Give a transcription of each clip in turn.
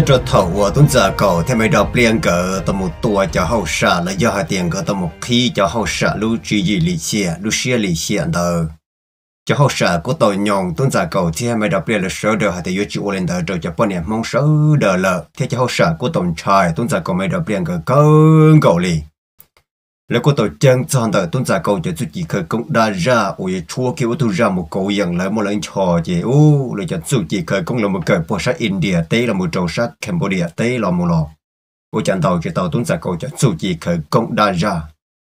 จะจะถาวต้นจะเก่าทำไมดอกเปลี่ยนเกิดตมุตัวจะเข้าชาและย่อหาเตียงเกิดตมุขี้จะเข้าชาลูจียีลิเชียลูเชียลิเชียเดอจะเข้าชาก็ตัวยองต้นจะเก่าที่ทำไมดอกเปลี่ยนละเสือเดอหาเตียงจีโอเลนเดอจะจะปนเนี่ยมองเสือเดอละที่จะเข้าชาก็ต้นชายต้นจะเก่าไม่ดอกเปลี่ยนเกิดเก่าเก่าเลยแล้วก็ตัวเจ้งจอนแต่ต้นจากเก่าจะสุจีเคยกงดาราโอ้ยชัวเกี่ยวตัวรามุกอย่างแล้วมันเลยชอเจโอ้เลยจะสุจีเคยกงเรามุเกิดภาษาอินเดียเต้เรามุโจชาแคนเบเดียเต้เรามุลอโอ้จันทร์จะต่อต้นจากเก่าจะสุจีเคยกงดารา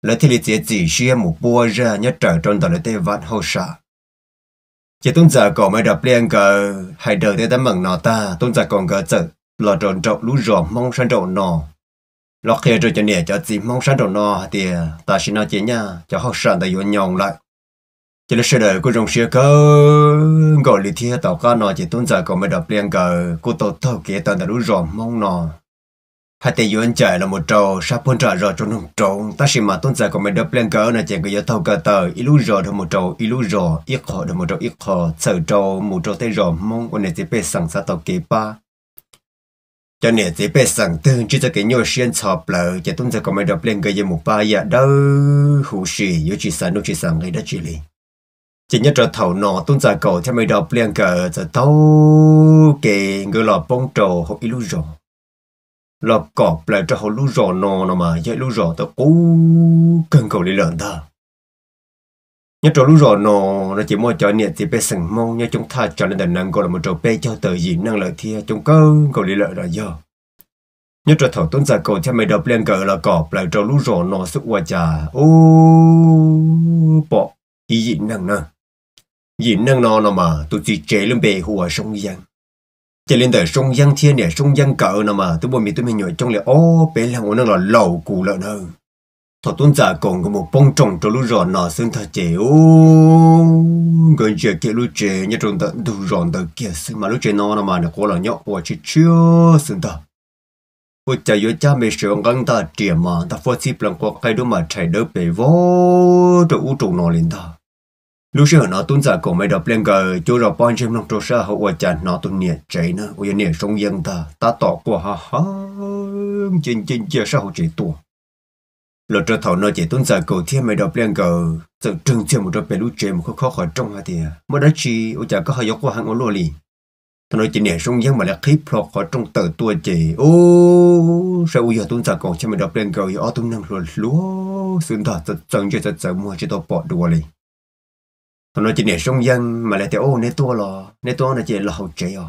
แล้วที่เลี้ยจีเชี่ยมุปัวราเนี่ยเจอจนแต่เลยเต้วัดเฮาชาจะต้นจากเก่าไม่ดับเลี้ยงก็ให้เดินได้แต่เมืองนอตาต้นจากเก่าก็เจอเราโดนจบรู้รอมมองฉันโดนนอ lọc kia rồi cho nè cho chị mong sáng đầu nọ thì ta xin nói chị nha cho học sản ta yến nhong lại cho nên sự đời của rồng xưa cơ gọi lý thi tạo cá nọ chỉ tôn giả còn mới đọc liền cờ cô tổ thâu kia tận đã đủ rộm mong nọ hai tay yến chạy là một trâu sa phun trả rồi cho nông trâu ta xin mà tôn giả còn mới đọc liền cờ là chỉ có yếu thâu cờ tờ ít lú rồi được một trâu ít lú rồi ít khó được một trâu ít khó sợ trâu một trâu tay rộm mong còn này chỉ biết sẵn sát tạo kế ba จะเนี่ยจะไปสั่งตึงจะกินโยเชียนชอบเลยจะต้องจะก็ไม่ดับเล่นกันยังมุกปลายะเด้อหูสียูจีสันนุจีสังเลยด้จีเลยจะเนี่ยจะเท่าหนอต้องจะก็จะไม่ดับเล่นกันจะเท่าเก่งก็หลับป้งโจหกอีลูจอหลับกอบเลยจะหลูดรอนอนออมาเยอะหลุดรอแต่กูเก่งกว่าเรื่องเดิม nhớ trâu lúc rồi nó nó chỉ mua cho nhiệt thì bé sừng mong nhớ chúng ta cho nên đàn năng gọi là một trâu bé cho tờ gì năng lợi thia chúng cơ gọi lý lợi là giờ nhớ trâu thổ tôn giả cầu cha mày đập lên cờ là cọp lại trâu lúc rồi nó sức qua trà ô bọ ý gì năng năng gì năng nó nó mà tụi chỉ chế lên bề hùa sông giang chỉ lên đời sông giang thiên nè sông giang cỡ nó mà tôi bọn mình tôi mình nhồi trong lại ô bé là ngồi năng là lẩu củ lợn hơn thọ tuân giả còn có một bông trồng cho lúc ròn nọ xương thà chế ô gần chế kia lúc chế nhất trong tận đủ ròn tờ kia xương mà lúc chế nó mà nó có là nhọ hoa chứ chưa xương thà cô cha yo cha mẹ sửa ngang ta trẻ mà ta phô xịp lần qua cái đó mà chạy đỡ bề vô cho u trụ nó lên ta lúc xưa nó tuân giả còn mấy đập lên gờ chỗ rồi bọn chim lòng trâu xa hậu quả cha nó tuân nhiệt chạy nữa ôi nhiệt sông yên ta ta tỏ qua ha ha chân chân chia sao chạy tua ลดทอนาเจตุนจากกูที่ไม่ดอกเลี้ยงกูจะจึงเชื่อมุดเป็นลูกเจมก็ข้อขอจงหาเดียมด้ชีอุจาก็หายกว่าหางอโลลีตอนนี้จีเนี่ยช่วงยังมาแล้วคลิปพลอขอจงเติร์ตัวเจ โอ้ใชวอุยาตุนจากกูใช่ไม่ดอกเลี้ยงกูอย่าตุนนั่งหลัวลัวสุนทรจะจังจะจะจะมัวจะตัวปอดดูเลยตอนนี้จีเนี่ยช่วงยังมาแล้วแต่โอ้ในตัวรอในตัวน่ะเจเราเจอ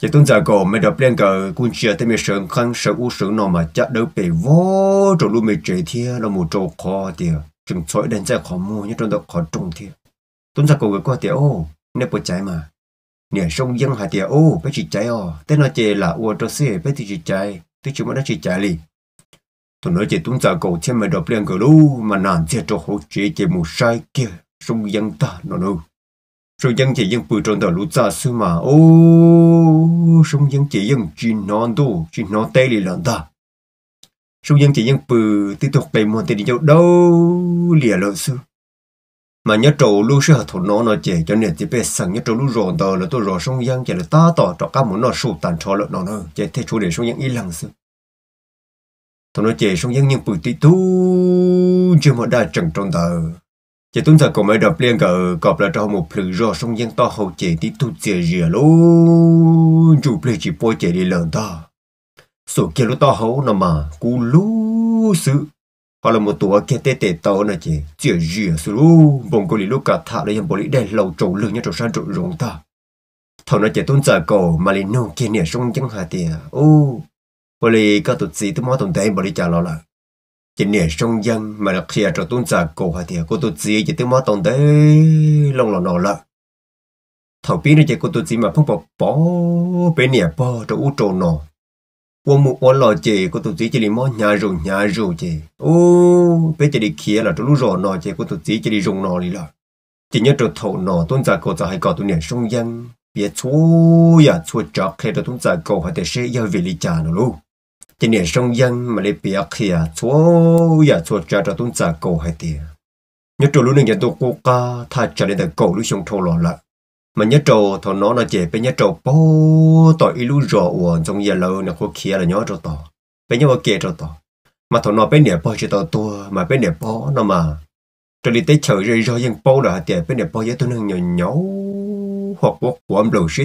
chỉ tuân giờ cổ mới đọc lên cờ quân chia tới mình sướng khăn sướng u sướng nó mà chắc đâu bị vô chỗ luôn mình chơi thia là một chỗ khó tiệt chừng soi đến giờ khó mua nhất trong đó khó trùng thiệt tuân giờ cổ người qua tiệt ô nè bộ trái mà nè sông dân hà tiệt ô bé chỉ trái ô tên nó chê là u cho xe bé chỉ trái tôi chỉ muốn nó chỉ trái liền tôi nói chỉ tuân giờ cổ thêm mình đọc lên cờ lu mà nản thiệt cho hỗ chế chế một sai kia sông dân ta nó đâu rồi dân chỉ dân bự tròn đời lũ già xưa mà ô sông dân chỉ dân chỉ non tu chỉ non tê lì lần ta sông dân chỉ dân bự tiếp tục đầy môn tê đi đâu đâu lìa lợn xưa mà nhớ trâu lũ sư hạt thổ nó nó chè cho nên chỉ biết sẵn nhớ trâu lũ rồi tờ là tôi rò sông dân chỉ là ta tỏ cho các muốn nó sụt tàn cho lợn nó nữa chè thế chú để sông dân y lần xưa thằng nó chè sông dân nhưng bự tí tu chưa mà đã chẳng tròn đời chỉ tuân thật của mấy đập liên cả cọp là trong một phần rõ sông dân to hậu chế tí tu chế rìa lô dù plei chỉ bôi chế đi lần ta số kia lô to hậu nó mà cú lú sự họ là một tổ kia tê tê tàu nè chị chế rìa sự lú bông cô lì lú cả thả lấy em bố lì đèn lầu trộn lưng nhá trộn sang trộn rộng ta thầu nó chỉ tuân thật cổ mà lì nông kia nè sông dân hà tìa ô bố lì các tụt gì tôi mới tồn tại bố lì trả lo lại chỉ nè sông dân mà là khi cho tuân giả cổ hả thì cô tôi chỉ chỉ tiếng mót tông đấy lòng lòng nọ lợ thầu pí này chỉ cô tôi chỉ mà phong bọc bỏ bên nè bỏ cho u trồ nọ qua mù qua lò chỉ cô tôi chỉ chỉ đi mót nhà rù nhà rù chỉ ô bên chỉ đi kia là cho lũ rò nọ chỉ cô tôi chỉ chỉ đi rùng nọ đi lợ chỉ nhớ cho thầu nọ tuân giả cổ giả hay có tuân nè sông dân biết chúa ya dạ chúa chắc khi cho tuân giả cổ hả thì sẽ giao về lý cha nó luôn chỉ sông dân mà lấy bia kia chúa ya chúa cha cho tôn giả cổ hay tiền nhớ trâu lúc này nhà tôi cố ca tha trả lại cổ lúc sông thâu lọ lợ mà nhớ trâu thọ nó là chế bên nhớ trâu bố tội ý lúc rõ uổng trong giờ lâu nó có là nhớ trâu tỏ bên nhớ bao kia trâu tỏ mà thọ nó bên nhà bao chỉ tỏ tua mà bên nhà bao nó mà trâu đi tới chợ rồi rồi dân bao là tiền bên nhà bao giờ tôi nâng nhỏ nhỏ hoặc bố của ông đầu sĩ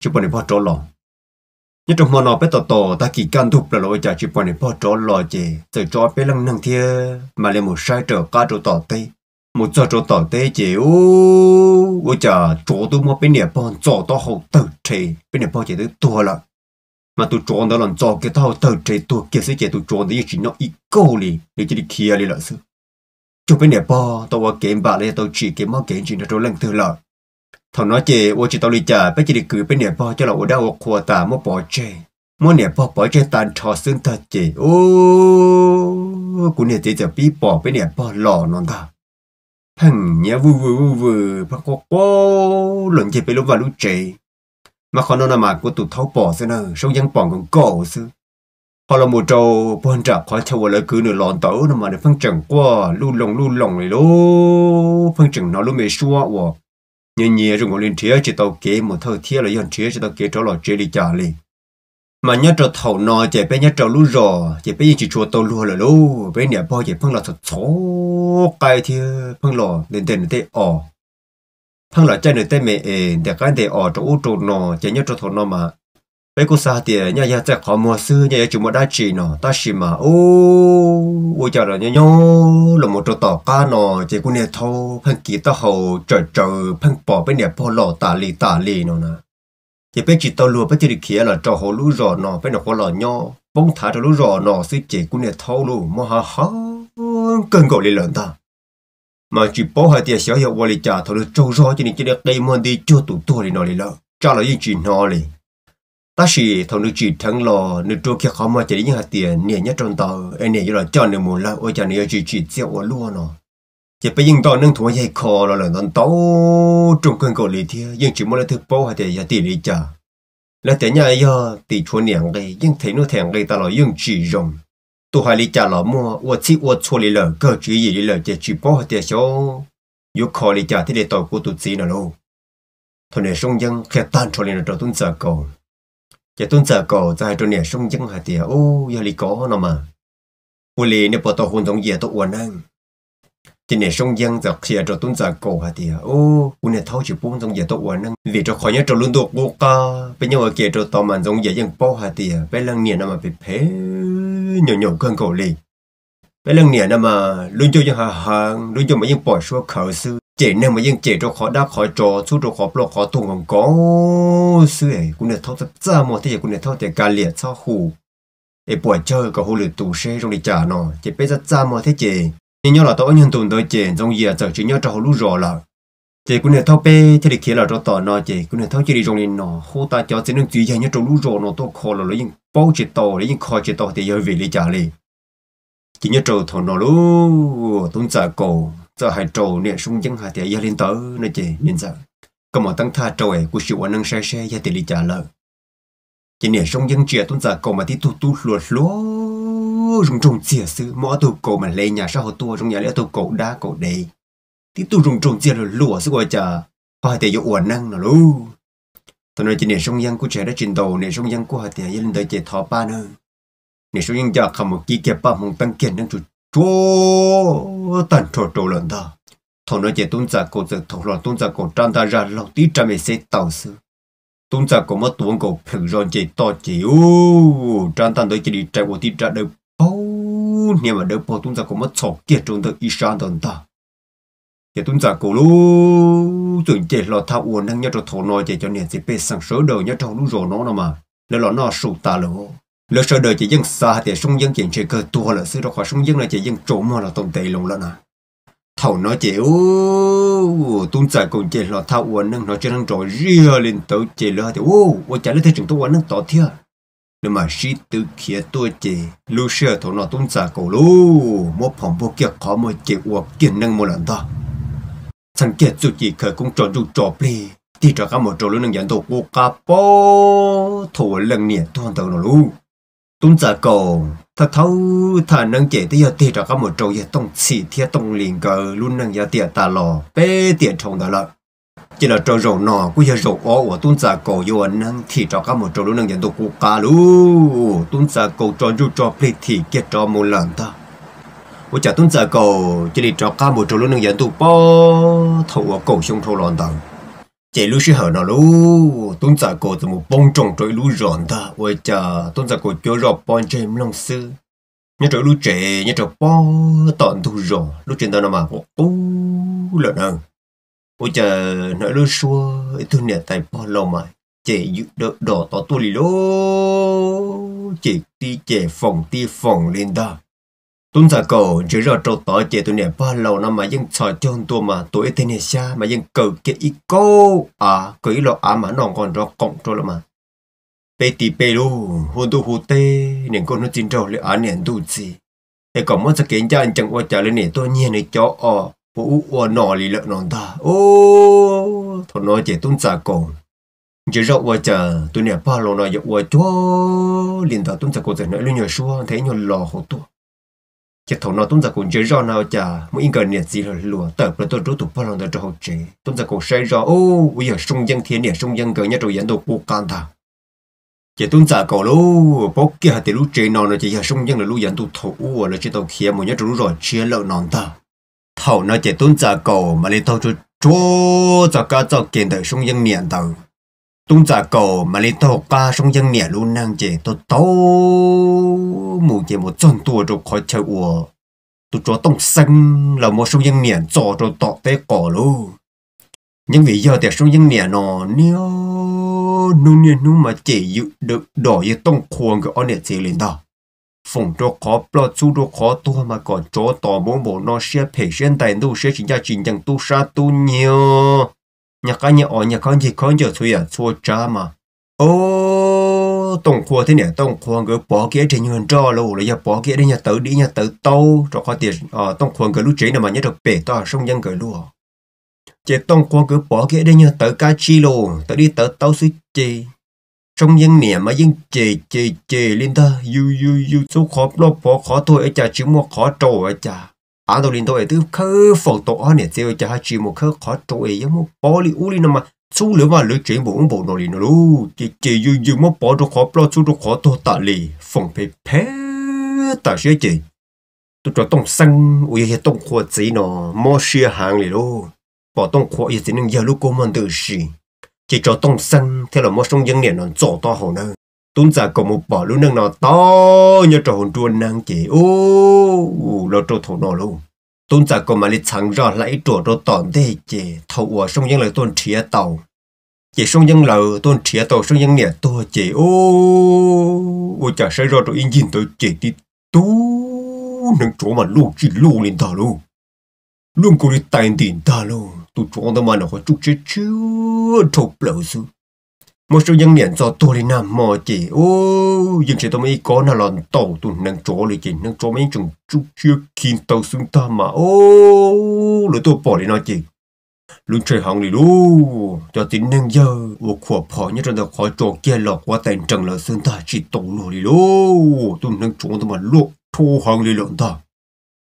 ชิปนีิพ่อจอลยี่ตรงมโนอไปต่อต่อตากิการทุบประโลยจากจิปนีิพ่อจอลเจเตจอดไปลังนั่งเทียมาเลมุใช้เจอการจต่อเตมุจอจต่อเตเจโอว่าจะจอตัวมาเป็นเนี่ยปอนจอต่อหูเตเทเป็นเนี่ยพ่อเจตตัวละมาตัวจอนั่นหลังจอเกต้าเตเทตัวเกสิเจตัวจอดนี่ชิโนอีกูลีนี่จะดีเคลียร์เลยล่ะสิจุดเป็นเนี่ยปอตัวเกมบาลเลยตัวจีเกมเอาเกมจีนตัวเล่นเธอละทอนเจโอจิตอลิจาไปจิติกือเป็นเนี่ยปอเจ้าเราได้วคัวตามปอเจมเนี่ยปอปอเจตันทอซึ่งตาเจ โอ้กูเนี่ยเจจะปีปอเป็นเนี่ยปอหล่อนอนตาพังเนี่ยวูวูวูวูพักก็กหล่นเจไปลบวารุเจมาขอนอนมากูตุดเท้าปอซะนอะช่วงยังปองกังก่อซึพอเราโมโจปอนจับขอชาวเลยคือเนื้อหลอนเต๋อนมาเนี่ยพังจังกว่าลู่ลงลู่ลงเลยลู่พังจังนอนลู่ไม่ชัววะ như nhiều rồi ngồi lên chia chỉ tàu kế một thâu thiết là dân chia chỉ tàu kế trở lại chia đi trả liền mà nhớ trò thầu nọ chỉ bé nhớ trò lú rò chỉ bé chỉ chùa tàu lúa là lú bé nhà bao chỉ phăng lò thật số cái thì phăng lò đến đến tới ở phăng lò chơi nữa tới mẹ để cái để ở chỗ út chỗ nọ chỉ nhớ trò thầu nọ mà bây cô sa thì nhà nhà sẽ họ mua sư nhà nhà chúng mua đã chỉ nó ta chỉ mà ô ô chờ là nhà nhau là một chỗ tỏ cá nó chỉ cũng nhà thâu phân kỳ ta hầu chờ chờ phân bỏ bên nhà bỏ lọ tả lì tả lì nó nè chỉ bây chỉ tao lùa bây chỉ được kia là cho họ lú rò nó bé nó có lọ nhau bông thả cho lú rò nó sư chỉ cũng nhà thâu lù mà ha ha cần gọi lì lần ta mà chỉ bỏ hai tiền xéo hiệu qua lì trả thôi được trâu rò chỉ nên chỉ được đây mà đi chưa tụ tôi lì nó lì lợ cho là yên chỉ nó lì ta chỉ thằng nữ chỉ thằng lò nữ trâu kia khó mà chỉ những hạt tiền nè nhất trong tàu anh này là cho nữ một là ôi cha nữ chỉ chỉ xe ô luôn nó chỉ bây giờ tao nâng thua dây khó là lần tao tàu trong cơn gọi lý thiê nhưng chỉ muốn là thứ bao hạt tiền giá tỷ lý trả là thế nhà thì tỷ chúa nhàng đây nhưng thấy nó thèm đây ta là nhưng chỉ dùng. tôi hai lý trả là mua ôi chỉ ôi chúa lý lợ cơ chỉ gì lý lợ chỉ chỉ bao hạt tiền số yêu khó lý trả thì để tàu của tụi gì nào luôn thằng này sông dân khét tan cho nên là tao tuân giờ cầu chỉ tuân sở cổ ra hai tuần nè sông dân hà tiệt ô giờ lì có nó mà u lì nè bỏ tàu hồn thống dìa tàu uẩn năng chỉ nè sông dân giờ kia cho tuân sở cổ hà tiệt ô u nè thâu chỉ buông thống dìa tàu uẩn năng vì cho khỏi nhớ cho luôn đột bô ca bây giờ ở kia cho tao màn thống giờ dân bao hà tiệt, bây lần nè nằm mà bị phế nhỏ nhỏ cơn cổ lì bây lần nè nằm mà luôn cho dân hà hàng luôn cho mấy dân bỏ số khẩu sư chị nên mà yên chị cho khó đáp khỏi trò chú cho khó lo khó tung còn có sư ấy cũng nên thâu thật ra mà thì cũng nên thâu tiền cả liệt sao khu, để bỏ chơi cả hồ lửa tù xe trong đi trả nó chị biết thật ra mà thế chị nhưng nhau là tôi nhân tồn tới chị trong giờ giờ chỉ nhau cho hồ lú rồi là chị cũng nên thâu bê thì để khía là cho tỏ nó chị cũng nên thâu chỉ đi trong đi nó hồ ta cho chị nên chỉ nhớ trong lú rồi nó tôi khó là lấy những bao chị tàu lấy những khó chị tàu thì giờ về đi trả đi, chỉ nhau trâu thằng nó lú tung trả cổ giờ hải trầu nè sung dân hà tiệt gia liên tử nè chị nhìn giờ có một tăng tha trầu ấy của sự ăn năng xe xe gia tiệt lý trả lời chị nè sung dân chia tuấn giờ cầu mà tí tu tu luật lúa rung rung chia sư mõ tu cầu mà lấy nhà sao hồ tua trong nhà lẽ tu cầu đa cầu đầy tí tu rung rung chia luật lúa sư gọi chờ hoa tiệt yêu ăn năng nó lúa. tôi nói chị nè sung dân của trẻ đã trình đầu nè sung dân của hà tiệt gia liên tử chị thọ ba nữa nè sung dân giờ không một kí kẹp ba mong tăng kiện năng chủ chúa tận chỗ trò lần đó thằng nó chỉ tung giả cổ giờ thằng nó tung giả cổ trang ta ra lâu tí trăm mấy sẽ tàu sư tung giả cổ mất tuôn cổ phật rồi chỉ to chỉ u trang ta đối chỉ đi chạy bộ tí trả được bao nếu mà được bao tung giả cổ mất sổ kia trong đó ít sang tận ta chỉ tung giả cổ lú chuẩn chỉ là thao uốn năng nhất rồi thằng nó chỉ cho nên sẽ bị sang sớ đầu nhất trong lú rồi nó mà nên là nó sụt ta luôn lỡ sợ đời chỉ dân xa thì sông dân chuyện chơi cơ tua là sư đó khỏi sông dân là chỉ dân trộm mà là tồn tại luôn lợn à thầu nói chỉ ô tuôn giải cùng chỉ là thao uẩn nâng nói chơi nâng rồi ria lên tới chỉ là thì ô ô chả lấy thế chúng tôi uẩn nâng tỏ thiệt nhưng mà sĩ tư kia tôi chỉ lỡ sợ thầu nói tuôn giải cổ lú một phòng vô kia khó một chỉ uẩn kiện nâng một lần đó thằng kia chủ chỉ khởi cũng tròn đủ trò đi thì cho các một trò nâng dẫn tổ cô cá po thổ lần nè toàn tàu nó luôn cũng giờ cổ thật thấu thà nâng chế tới giờ tiền cho các một trâu giờ tông xì thiết tông liền cờ luôn nâng giờ tiệt ta lò bê tiệt trồng đó lợi chỉ là trâu rầu nọ cũng giờ rầu ó của tuấn giờ cổ vô nâng thì cho các một trâu luôn nâng giờ tụ cụ cá luôn tuấn giờ cổ cho du cho phi thì kết cho một lần ta của chả tuấn giờ cổ chỉ để cho các một trâu luôn nâng giờ tụ po thâu ở cổ xong thâu lòn tầng chế lúc sư hở nó lú tôn giả cô từ một bông trồng trôi lú rộn ta ôi chờ tôn giả cô cho rọ bông chơi lòng sư nhớ trôi lú trẻ nhớ trôi bó tọn thu rọ lú trên tao nằm mà bộ cú lợn hơn ôi chờ nói lú xua tôi nè tay bó lâu mà chế dự đỡ đỏ tỏ tôi lì lô ti chế phòng ti phòng lên ta tôn giả cầu chỉ ra trâu tỏ chế tụi nè ba lầu năm mà dân sỏi chân tôi mà tuổi thế này xa mà dân cầu cái ít câu à cái ít lo à mà nó còn rõ cộng trâu mà bê tì bê lu hôn tu hôn tê nên con nó chín trâu lại à nè tu gì thế còn mất cái cha anh chẳng qua trả lên nè tôi nhiên này cho ờ bố ua nọ lì lợn nọ ta ô thôi nói chế tôn giả cầu chỉ rõ qua chờ tụi nè ba lầu nó giờ qua chó liền ta tôn giả cầu giờ nữa luôn nhờ xua thấy nhờ lò hổ tuột chỉ thổ nó tôn giả cũng chơi rõ nào chả mỗi yên gần niệm gì là lùa tập là tôi rút tụ phật lòng đó cho học chế tôn giả cũng say rõ ô bây giờ sung dân thiên nhiệt sung dân gần nhất rồi dẫn đồ cuộc can thà chỉ tôn giả cổ lô bốc kia hạt lúc chế nó nó chỉ giờ sung dân là lúc dẫn tụ thổ à, là chỉ tàu kia mỗi nhất rồi chia lợn nón ta thầu nó chỉ tôn giả cổ mà lấy tàu cho chúa cho cả cho kiện đời sung dân niệm tàu tung giả cổ mà lấy tàu ca sông dân nẻ luôn năng chế tôi tố mù chế một chân tua rồi khỏi chơi ủa tôi cho tông sân là một sông dân nẻ cho rồi tọt tế cổ luôn nhưng vì giờ thì sông dân nẻ nó nếu nu nè nu mà chế dự được đỏ như tông khuôn cái ông nẻ chế lên đó phòng cho khó lo chú cho khó tu mà còn chỗ tỏ mỗi bộ nó sẽ phải xuyên tài tu sẽ chỉ ra trình chẳng tu sa tu nhiều nhà cá nhà ở nhà con gì con giờ suy à suy cha mà ô tông khoa thế này tông khoa người bỏ kia trên nhân cho lâu rồi giờ bỏ kia đi nhà tự đi nhà tự tàu rồi có tiền à tông khoa người lúc chế nào mà nhớ được bể to sông dân người luôn chế tông khoa người bỏ kia đi nhà tự cá chi lô tự đi tự tàu suy chi trong dân nè mà dân chề chề chề lên ta yu yu yu số khó lo bỏ khó thôi ở chả chứ mua khó trâu ở chả à đầu linh tôi tự khơ phòng tổ anh này chơi cho hai chỉ một khơ khó tôi ấy một bỏ đi u đi mà chú lửa mà lưỡi chuyện bộ ông bộ nó đi nó chỉ chỉ dùng dùng một bỏ được khó bỏ chú được khó tôi tạ lì phòng phê phê tạ sửa chỉ tôi cho tông xăng uy hiệp tông khoa chỉ nó mò sửa hàng này luôn bỏ tông khoa ý chỉ nên giờ lúc cô mình tự chỉ chỉ cho tông xăng theo là mò sông dân này nó chỗ to tuấn giả có một bỏ lúc nâng nó to như trò hồn chuồn năng chế ô lo trò thổ nó luôn tuấn giả có mà lịch chẳng rõ lại trò trò tỏn thế chế thầu ở sông dân lời tôn chia tàu chế sông dân lời tôn chia tàu sông dân nè tôi chế ô ô chả sẽ rõ tôi yên nhìn tôi chế đi tu nâng chỗ mà luôn chỉ luôn lên ta luôn luôn có đi tay tiền ta luôn tôi chỗ đó mà nó có chút chết chưa thục lỡ xuống มอสูยังเนียนจอตัวลีน่าโมจิโอ้ยังเชตัวไม่ก้อนน่ารอนโตตุนนังโจลีจีนังโจไม่จงจุกเชือกขีนโตซึ่งตามาโอ้หรือตัวปอลีน่าจีลุงเชยหังลีรู้จอตินนังเยอะวัวขวบพอเนี่ยจะขอโจเกลอกว่าแต่งจังเลยซึ่งตาจีโตหลุลีรู้ตุ่นนังโจตัวมันลุกทูหังลีหลงตา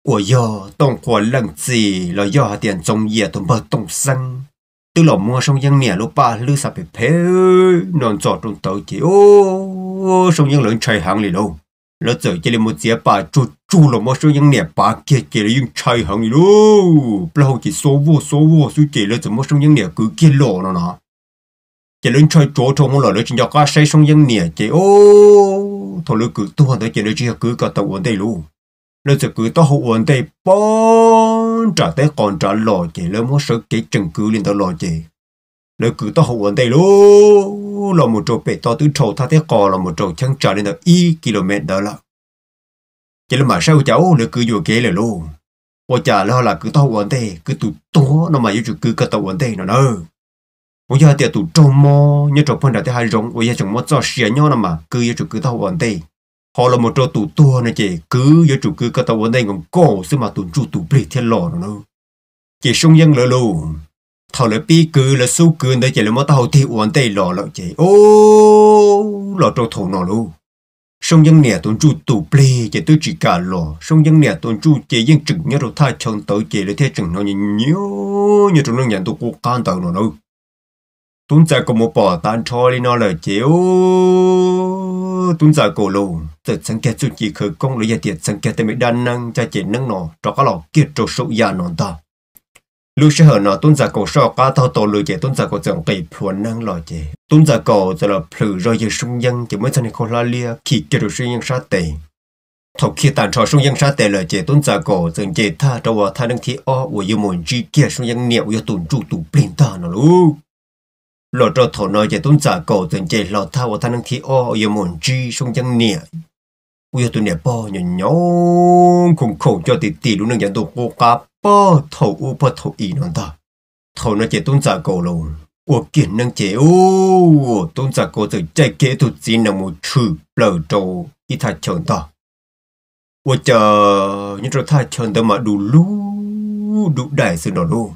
ว่ายอต้องคอยเล่งจีแล้วยอเตียนจงเยี่ยตัวมันต้องซัง tôi lò mua sông dân nè lúc ba lư sập bị phê non trọ trong tàu chỉ ô sông dân lớn chạy hàng lì đâu lỡ giờ chỉ là một dĩa bà chu chu lò mua sông dân nè bà kia kia là những chạy hàng lì đâu bao chỉ số vô số vô số chỉ là giờ mua sông dân nè cứ kia lò nó nó chỉ lớn chạy chỗ trong mua lò lỡ chỉ nhọc cá say sông dân nè chỉ ô thôi lỡ cứ tu hoàn tới chỉ lỡ chỉ cứ cả tàu uốn đây luôn lỡ giờ cứ tàu hậu uốn đây bao trả tới còn trả lò chị lỡ muốn sợ cái chứng cứ lên tới lò chị lỡ cứ tao hậu vấn đây lô là một chỗ bể tao tứ trâu tha thế còn là một chỗ chẳng trả lên tới y km đó là chỉ là mà sao cháu lỡ cứ vô kế lại lô ô chả lo là cứ hậu vấn đây cứ tụ tố nó mà vô chủ cứ cả tao vấn đây nó nơ ô giờ tiệt tụ trâu mò nhớ trâu phân đã thế hai rong ô giờ chẳng mất cho xia nhau nó mà cứ vô chủ cứ hậu vấn đây họ là một trò tụ tua nè chị cứ giữa chủ cứ cái tàu vấn đề còn cổ xứ mà tụ chủ tụ bể thiên lò nữa chị sung dân lỡ lù thọ lỡ pi cứ là su cứ đấy chị là mất tàu thì uốn tay lò lợ chị ô lò trò thổ nó luôn sông dân nè tuần chu tụ ple chị tôi chỉ cả lò sông dân nè tuần chu chị dân trừng nhớ rồi thay chồng tới chị là thế trừng nó nhìn nhiều như chúng nó nhận tôi cố can tàu nó đâu tuần ra có một bỏ tan cho đi nó là chị ô tuấn giả cổ lù từ sáng kia chút chỉ khởi công lấy tiệt sáng kia tại mấy đan năng cha chỉ năng nọ cho các lọ kiệt trổ sụ già nọ ta lúc sẽ hở nọ tuấn giả cổ sọ cá thao tổ lùi chỉ tuấn giả cổ chẳng kỳ phuồn năng lọ chỉ tuấn giả cổ giờ là phử rồi giờ sung dân chỉ mới thành khôn la lia khi kiệt trổ sung dân sát tệ thọc khi tàn trò sung dân sát tệ lời chỉ tuấn giả cổ dừng chỉ tha cho hòa tha năng thi o của yêu mồn chi kia sung dân niệm yêu tụn trụ tụ bình ta nọ luôn lo cho thổ nói chạy tuấn giả cổ tuần chạy lo thao ở thanh năng thi o yêu mồn chi sung chân nè ui tuần nè po nhỏ nhỏ cùng khổ cho tì tì luôn năng nhận đồ cô cá po thổ u po thổ ý nó ta thổ nói chạy tuấn giả cổ luôn u kiện năng chế u tuấn giả cổ từ chạy kế tụt gì nào một chữ lờ trâu ít thà chọn ta ua chờ những trò thà chọn ta mà đủ lú đủ đại sự đó luôn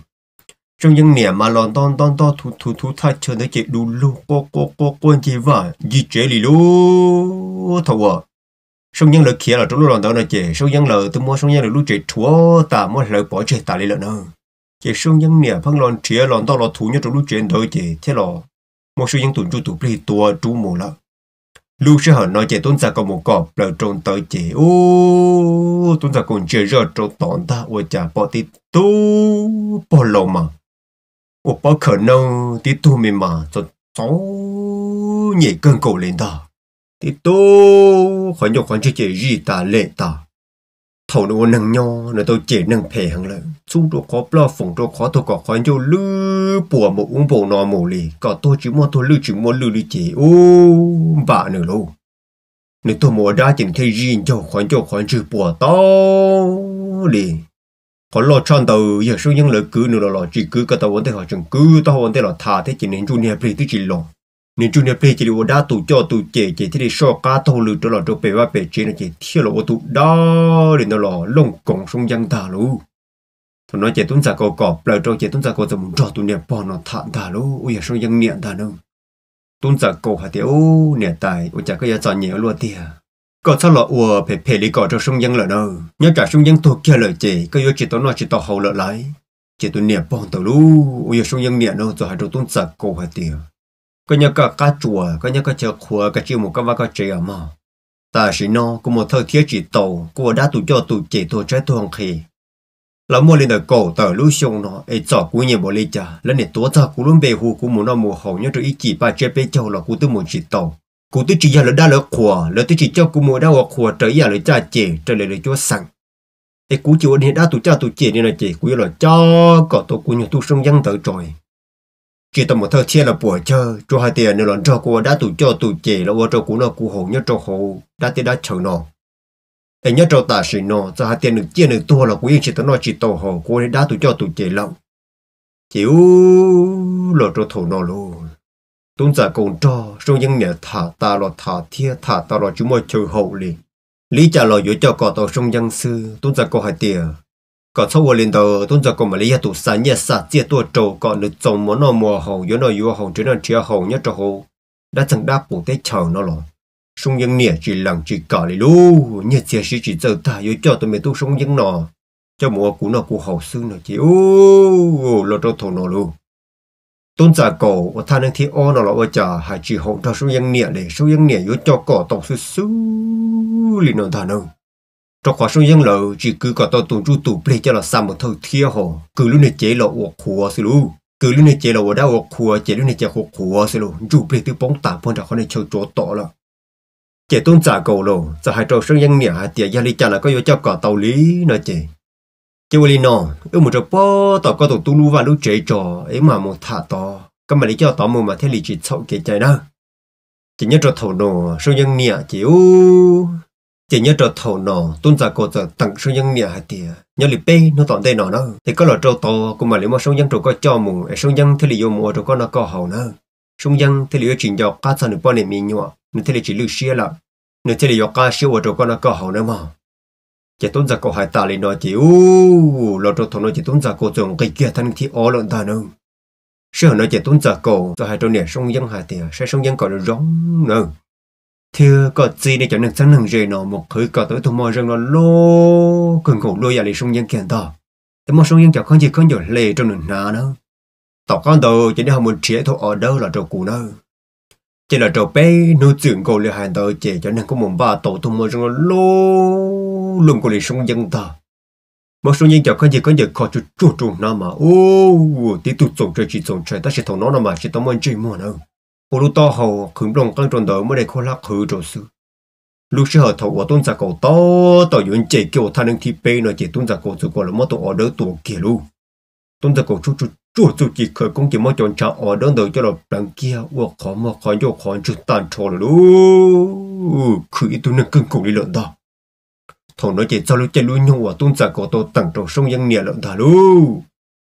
trong những niệm mà lòn ton ton to thu thu thu thay chờ nó chạy đu lu cô cô cô quân chỉ vợ di chế lì lu thầu à sông nhân lợi kia là trong lúc lòn tao nó chạy sông nhân lợi tôi mua sông nhân lợi lúc chạy chúa ta mua lợi bỏ chạy ta lì lợn nữa chạy sông nhân niệm phăng lòn chia lòn to lò thu nhớ trong lúc chuyện đời chạy thế lò một số nhân tuần chu tụ pli tua chú mù lợ lu sẽ hở nói chạy tôn giả còn một cọp lợi trong tới chạy ô tôn giả còn chơi rớt trong tòn ta ôi chả bỏ tít tu bỏ lòng mà 我不可能的多密码就早也更够领导，的多很有环节节日打累打，头脑能 nhau nó đâu chỉ năng phê hằng lợi, chú đồ khó lo phòng đồ khó tôi có khoan cho lư bùa một uống bùa nọ mù lì, có tôi chỉ mua tôi lư chỉ mua lư lư chỉ ô bà nữa luôn. Nếu tôi mua chỉ thấy riêng cho khoan cho khoan chữ bùa to lì có lo chọn đầu giờ số nhân lực cứ nữa là chỉ cứ cái tàu vấn đề họ chừng cứ tàu vấn đề là thả thế chỉ nên chung nhà play thứ chỉ lo nên chung nhà play chỉ là đã tụ cho tụ chế chế thế thì so cá tàu lừa đó là cho bề và bề chế nó chỉ thiếu là tụ đó để nó là lông cổng sông dân thả luôn thằng nói chế tuấn giả cầu cọp lời cho chế tuấn giả cầu thì muốn cho tụ nhà bỏ nó thả thả luôn ôi giờ sông dân niệm thả đâu tuấn giả cầu hạt tiêu niệm tài ôi chả có giờ chọn nhiều luôn à tiệt có sao lọ ùa phải phải lý cỏ cho sông dân lợ đâu nhớ trả sông dân tôi kia lợ chị có yếu chỉ tao nọ chỉ tao hậu lợ lại chỉ tôi niệm bông tàu lu ui sông dân niệm đâu rồi hai đầu tuôn sạc cổ hai tiền có nhớ cả cá chùa có nhớ cả chợ khua cả chiêu một cái va cái chế à mà ta chỉ nó có một thời thiết chỉ tàu cô đã tụ cho tụ chế tôi trái tôi khi là mua lên đời cổ tờ lưu sông nó ấy chọn cú nhiều bộ lý cha lần này tố ra cú luôn bề hù cú muốn nọ mùa hậu nhớ rồi ý chỉ ba chế bê châu là cú tư muốn chỉ tàu cụ tôi chỉ giờ là đa lỡ khổ, lỡ tôi chỉ cho cụ mua đau khổ, trở giờ là cha chị trở lại là cho sẵn thì cụ chịu đi đã tụ cha tụ chị nên là chị cụ là cho có tổ cụ nhiều tu sông dân tới rồi chỉ tầm một thời chia là bùa chơi cho hai tiền nên là cho cụ đã tụ cho tụ chị là ô cho cụ nó cụ hồ nhớ cho hồ đã tiền đã chờ nó thì nhớ cho ta sĩ nó cho hai tiền được chia được tua là cụ yên chỉ tao nói chỉ tổ hồ cụ đã tụ cho tụ chị lâu chịu lo cho thổ nó luôn tuấn giả cùng cho rồi dân nhà thả ta lo thả thia thả ta lo chúng môi chơi hậu liền lý trả lời với cho cọ tàu sông dân sư tuấn giả cô hải tiề cọ sau vừa lên đầu tuấn giả cô mà lý nhà tụ sản nhà sạt chia tua trầu cọ nước trồng món nó mùa hậu với nó vua hậu chứ nó chia hậu nhất cho hậu đã chẳng đáp bổ tế chờ nó rồi sông dân nè chỉ lặng chỉ cọ lì lu nhà chia sĩ chỉ giờ ta với cho tụi mình tu sông dân nọ cho mùa cũ nọ cũ hậu sư nọ chỉ ô lo cho thổ nọ luôn ้นจากก่ว่าท่านที่อ้อนเราจะหายจีหงทศยังเนี่ยเลยศยังเนี่ยอยู่จก่อตกสุ้สูลินนท์ทานนงจากข้าุยังเราจีกือก่อตัวตุ้งจู่ตุ่เปลี่ยนจะาสามเท่าเที่ยหอกือลุนเจี๋ยเราอกหัวสิลูกือลุนเจี๋ยเราได้อกหัวเจี๋ยลุนเจี๋หกขัวสิลูจู่เปลี่ยนตืป้องตาพ้นจากคนในเชียโจัวต่อละเจต้นจากก่อเรจะหายจากุยังเนี่ยหายเตียยาลีจ่าแล้ก็อยู่จก่อเตาลีนะเจี๋ย chỉ vì nó ở một chỗ bỏ tao có tao tu lu và lúc chơi trò ấy mà một thả tao cái mà lý cho tao mà mà thế lý chỉ sâu cái chơi đó chỉ nhớ cho thầu nọ sâu nhân nịa chỉ u chỉ nhớ cho thầu nọ tôn giả cổ giờ tặng sâu nhân nịa hạt tiề nhớ lý bê nó tọn đây nọ nó thì có lọ trâu to cũng mà lý mà sâu nhân trâu có cho mù sâu nhân thế lý dùng mùa trâu có nó có hậu nữa sông dân thế lý trình dọc cá sản được bao nhiêu miếng nhọ nên thế lý chỉ lưu xia là nên thế lý dọc cá xia ở trâu có nó có hậu nữa mà chỉ tốn giả cổ hải ta lên nói chỉ u lo cho thằng nó chỉ tốn giả cổ trồng cái kia thằng thì ó lợn ta nương sẽ hỏi nó chỉ tốn giả cổ cho hai trong nè sông dân hải tiệt sẽ sông dân cổ được rong nương thưa có gì để cho nên sáng nương gì nó một khởi có tới thùng mò rằng nó lô cần cổ lôi giả lấy sông dân kiện to thế mà sông dân chả không gì không nhiều lệ trong nửa nà nữa tao con đầu chỉ để học một trẻ thôi ở đâu là trâu cù nữa chỉ là trâu bé nuôi dưỡng cô lừa hàng tờ chỉ cho nên có một bà tổ thùng mơ trong lô luôn cô lì sông dân ta một số nhân chọc có gì có giờ khó chút chút chú nó mà ô tí tụ trộn trời chỉ trộn trời ta sẽ thấu nó nào mà sẽ tao muốn chơi mua nữa ô lúc to hầu khứng đồng căng tròn đỡ mới đây khó lắc khứ trộn sư lúc sẽ hợp thấu ở tôn giả cầu to tao yến chỉ kêu thanh niên thi bê nó chỉ tôn giả cầu chú còn là mất tổ ở đỡ tụ kia luôn tôn giả cầu chút chút จู่จู่จีเคยกงกิมจนชาออเดินเดินจะหลบลังเกียวว่าขอมาขอโยขอจุดตันโชลลูคืออีตัวนึงกึ่งกุลีหล่นดาทองน้อยเจจะรู้เจรู้ยงว่าตุ้นจากก็ตัวตั้งตัวส่งยังเหนี่ยหล่นดาลู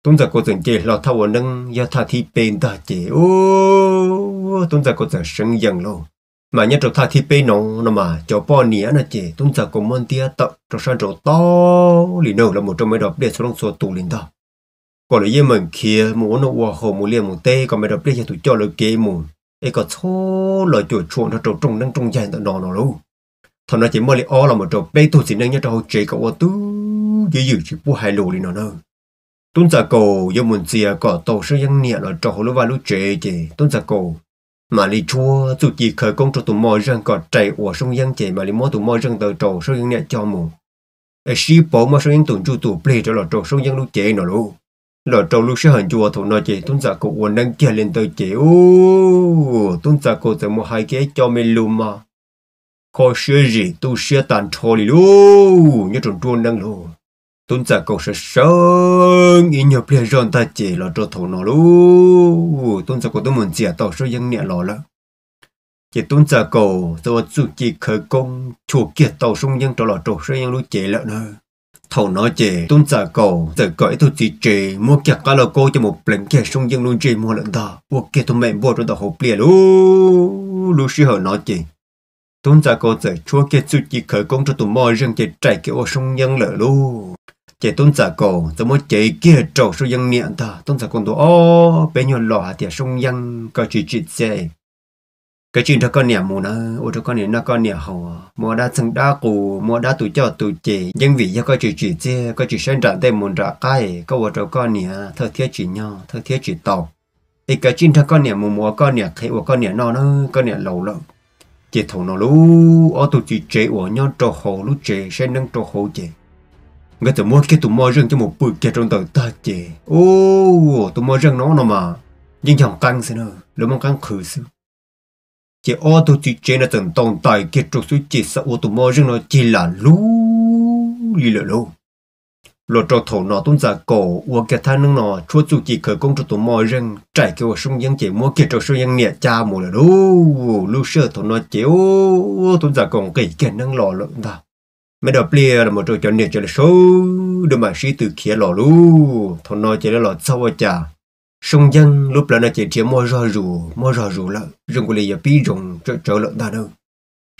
ตุ้นจากกียงเจเราท้าวันนั้นยาท่าที่เป็นตาเจโอ้ตุ้นจากก็จเสียงยังลูมาเนี่ยจะท่าที่เป็นน้องนะมาจาป้อเหนียนะเจตุ้นจากก็มันเตี้ยตะตัวชันโตโตลีโน่ลาหมดจะไม่ดอกเด็ดสลงโซตูลินดา có lẽ mình kia muốn nó hòa hồ muốn liền muốn tê còn mình đọc đây tụi cho lời kia muốn ấy có số lời chuột chuột nó trâu trông đang trông dài nó nọ nó luôn thằng nó chỉ mới lấy o là một trâu bê tụi chỉ năng nhớ trâu chỉ có ô tú dữ dữ chỉ bu hai lù đi nó nữa. tuấn giả cầu giờ muốn gì có tổ sư dân nhẹ là trâu lúc vào lúc chế chế tuấn giả cầu mà lý chua dù chỉ khởi công cho tụi mọi rằng có chạy ủa sông dân chế mà lý mua tụi mọi rằng tờ trâu sư dân nhẹ cho mù ấy sĩ bố mà sư dân tụi chú tụi bê cho là trâu sông dân lúc chế nó luôn lọ trâu lúc sẽ hận chùa thủ nói chị tuấn giả cô quần đang kia lên tới chị ô tuấn giả cô sẽ một hai cái cho mình luôn mà khó xưa gì tu xưa tàn trò lì lô nhớ tròn tròn đang luôn tuấn giả cô sẽ sống ý nhập lên rộn ta chị lọ trâu thủ nó luôn tuấn giả cô tôi muốn chia tao số dân nhẹ lọ lắm chỉ tuấn giả cô tôi chủ chỉ khởi công chủ kiệt tàu sung dân trò lọ trâu số dân lũ chị lợn nữa thầu nói chê tôn giả cầu giờ gọi tôi chỉ chê mua kẹt cá lò cô cho một lần kẹt sung dân luôn chê mua lần đỏ buộc kẹt tôi mẹ bỏ rồi đỏ hộp liền lu lu sư hở nó chè tôn giả cầu giờ chúa kẹt sư chỉ khởi công cho tụi mò rằng chê chạy cái ô sông dân lỡ lu chê tôn giả cầu giờ mua chê kia trầu sông dân niệm ta tôn giả cầu tôi ô bé nhỏ lò thì sông dân có chỉ chỉ chê cái chuyện đó con nhà mù nó ô đó con nhà nó con nhà hậu mua đã sang đã cù mua đã tụi cho tụi chị nhưng vì do có chuyện chuyện chứ có chuyện sinh ra đây muốn trả cái có ô đó con nhà thơ thiết chuyện nhau thơ thiết chuyện tàu thì cái chuyện đó con nhà mù mua con nhà thấy ô con nhà nó nó con nhà lâu lắm chị thầu nó lú ô tụi chị chị ô nhau trò hồ lú chị sinh năng trò hồ chị người ta mua cái tụi mua rừng cho một bự kia trong tờ ta chị ô tụi mua rừng nó nó mà nhưng chẳng căng xin nữa đúng không căng khử xưa chỉ ô tô chỉ trên là từng tồn tại kia trục suy chỉ sợ ô tô mơ rừng nó chỉ là lũ lì lợ lú lọ trò thổ nó tôn giả cổ ô kia than nâng nó chúa chủ chỉ khởi công trục tổ mơ rừng trải kêu sông dân chỉ mua kia trục suy dân nhẹ cha mù là lũ lú sơ thổ nó chỉ ô tôn giả cổ kỳ kia nâng lọ lợn ta mấy đợt plia là một trò cho nhẹ cho là số đưa mà sĩ từ kia lò lú thổ nó chỉ là lọ sau cha sông dân lúc là nó chỉ chia mua rò rủ mua rò rủ là rừng của lì giờ pi rồng trở trở lợn đa đâu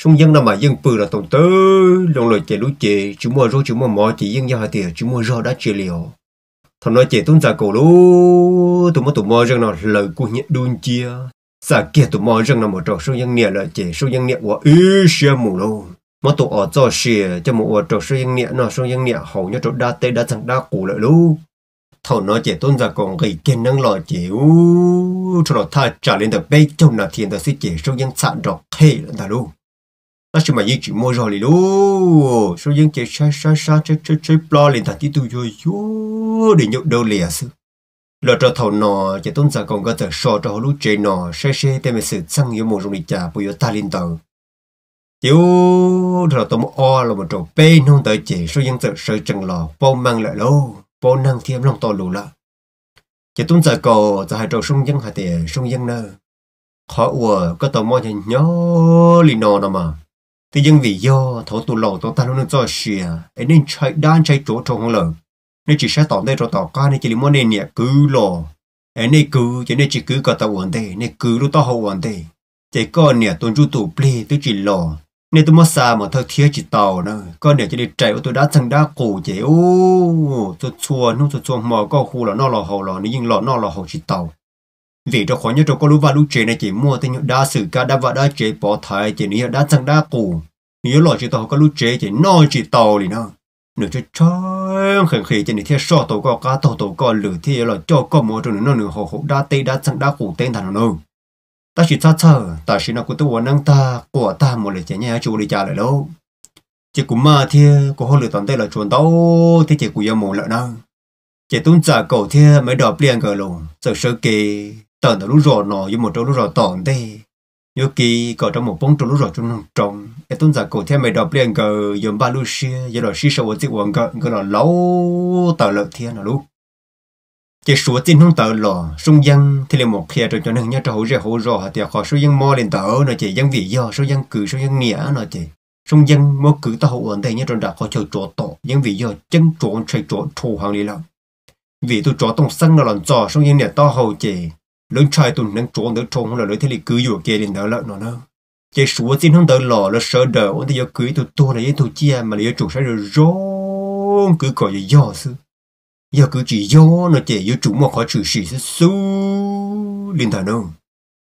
sông dân là mà dân bự là tổng tớ lòng lời chạy lúc chỉ chúng mua rò chúng mua mò chỉ dân gia tiền chúng mua rò đã chỉ liều thằng nói chạy tuân giả cổ lũ tụi mua tụi mua rằng nào lời của nhận đun chia giả kia tụi mua rằng nào một trò sông dân nè là chạy sông dân nè quá ư xem mù luôn mà tụi ở cho xìa cho một ở trò sông dân nè nào sông dân nè hầu như trò đa tê đa chẳng đa cổ lại lũ thầu nó chỉ tôn giả còn gầy kiên năng lo chỉ u cho nó tha trả lên được bây trong là thiên đó suy chỉ số dân sản đọc hay là ta luôn ta chỉ mà di chuyển mua rồi luôn số dân chạy xa xa xa chơi chơi chơi lo lên thằng tí tu yo yo để nhậu đâu lìa sư lo cho thầu nó chạy tôn giả còn có thể so cho lúc chơi nó xe sẽ thêm sự sang yêu một trong đi trả bây giờ ta lên tàu chiếu rồi tôm o là một trò bê không tới chỉ số dân tự sự chừng lò bông mang lại luôn bố năng thiêm lòng tổ lũ lợ chỉ tuân giờ cầu, giờ hai trâu sung dân hai tiền sung dân nơ khó ủa có tàu mò nhìn nhớ lì nò nọ mà thì dân vì do thổ tụ lầu tổ ta luôn nên cho xìa ấy nên chạy đan chạy chỗ trong không lợn nên chỉ sẽ tỏ đây rồi tỏ ca nên chỉ muốn nên nhẹ cứ lò ấy nên cứ chỉ nên chỉ cứ cả tàu ổn đây nên cứ lúc tao hậu ổn đây chỉ còn nhẹ tuân chú tụ plei tức chỉ lò nên tôi mất xa mà thôi thiếu chỉ tàu nữa có để cho đi chạy tôi đã thằng đã cổ chế ô tôi chua nó tôi chua mò có khu là nó là hồ là nó nhưng lọ nó là hồ chỉ tàu vì cho khó nhất cho có lúc vào lúc chế này chỉ mua thì đa sự cả đa và đa chế bỏ thái chế này đã thằng đã cổ nếu lọ chỉ tàu có lúc chế chỉ nó chỉ tàu thì nó nửa cho chớm khẩn khỉ chỉ này thiết so tàu có cá tàu tàu có lửa thì là cho có mua cho nó nửa hồ hồ đa tây đa thằng đã cổ tên thằng nó ta chỉ thắt thở ta chỉ nó cũng tôi năng ta của ta một lời chả nhẹ chú đi trả lại đâu chỉ cũng mà thì có hơn lửa toàn tay là chuồn đâu thì chỉ cũng yêu mồm lợn năng chỉ tuân trả cầu thì mới đọc liền cờ lùng sợ sơ kì tần từ lúc rồi nó như một chỗ lúc rồi tòn đi nhớ kì có trong một bóng trong lúc rồi trong nông trồng cái tuân giả cổ theo mày đọc liền cờ dùng ba lu xia giờ đó xí sầu chỉ quăng cờ cờ là lâu tờ lợi thiên nó lúc chỉ số tin không tờ lò sung dân thì là một kia rồi cho nên nhớ trâu rồi hổ rõ thì họ số dân mò lên tờ nó chỉ dân vị do số dân cử số dân nghĩa nó chỉ sung dân mò cử ta hậu ổn đây nhớ trong đó họ chờ chỗ tổ dân vị do chân trộn chạy trộn thù hoàng đi lắm vì tôi trộn tông sân là lần trò sung dân này to hậu chỉ lớn trai tôi nâng trộn đỡ trộn không là lấy thế là cứ vừa kia lên đó lợn nó nó chỉ số tin không tờ lò là sợ đỡ ổn thì do cưới tôi tôi là với tôi chia mà lấy chủ sẽ rồi rong cứ gọi gì do xưa giờ cứ chỉ do nó chỉ yếu chủ mà khó chữ sĩ sẽ su linh thần ông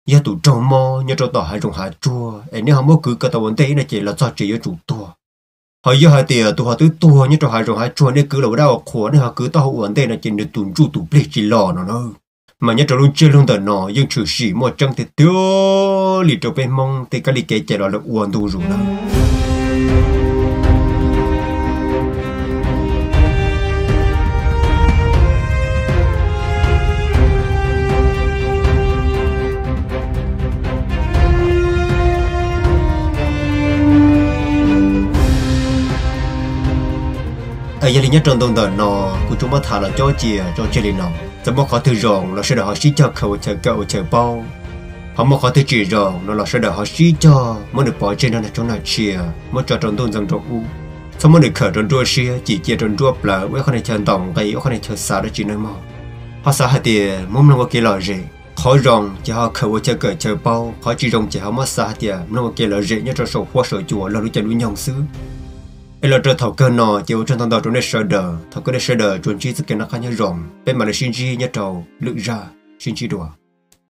giờ tụ trông mò nhớ cho tao hai trong hai chua em nếu không có cứ cái tao vấn đề này chỉ là do chỉ yếu chủ to họ giờ hai tiền tụ họ tứ to nhớ cho hai trong hai chua nên cứ là đau khổ nên họ cứ tao vấn đề này chỉ được tụn chu tụ ple chỉ lò nó nó mà nhớ cho luôn chơi luôn tao nó nhưng chữ sĩ mò chẳng thể tiêu lì cho bên mong thì cái lì cái chỉ là là uẩn tu rồi đó hay gia đình nhất trong tuần tờ nó của chúng ta thả là cho chìa cho chơi liền nó giờ mà khó từ rộng là sẽ đợi họ xí cho khẩu chờ cậu chờ bao họ mà khó từ chỉ rộng nó là sẽ đợi họ xí cho mới được bỏ trên nó là chỗ nào chìa mới cho trong tuần rằng trong u sau mới được khởi trong đua xí chỉ chia trong đua là với con này chờ tổng cái con này chờ xa đó chỉ nơi mò họ xa hạt tiền muốn làm cái lò gì khó rộng chỉ họ khẩu chờ cậu chờ bao khó chỉ rộng chỉ họ mất xa tiền nó cái lò gì nhất trong sổ hoa sổ chùa là lúc chờ lúc nhong xứ là giờ trở thầu cơ nọ chỉ trên thằng đầu trong đây sơ đờ thầu cơ đây sờ đờ chuẩn chi tất cả nó khá nhớ rộng bên mà nó sinh chi nhớ trầu lựa ra sinh chi đùa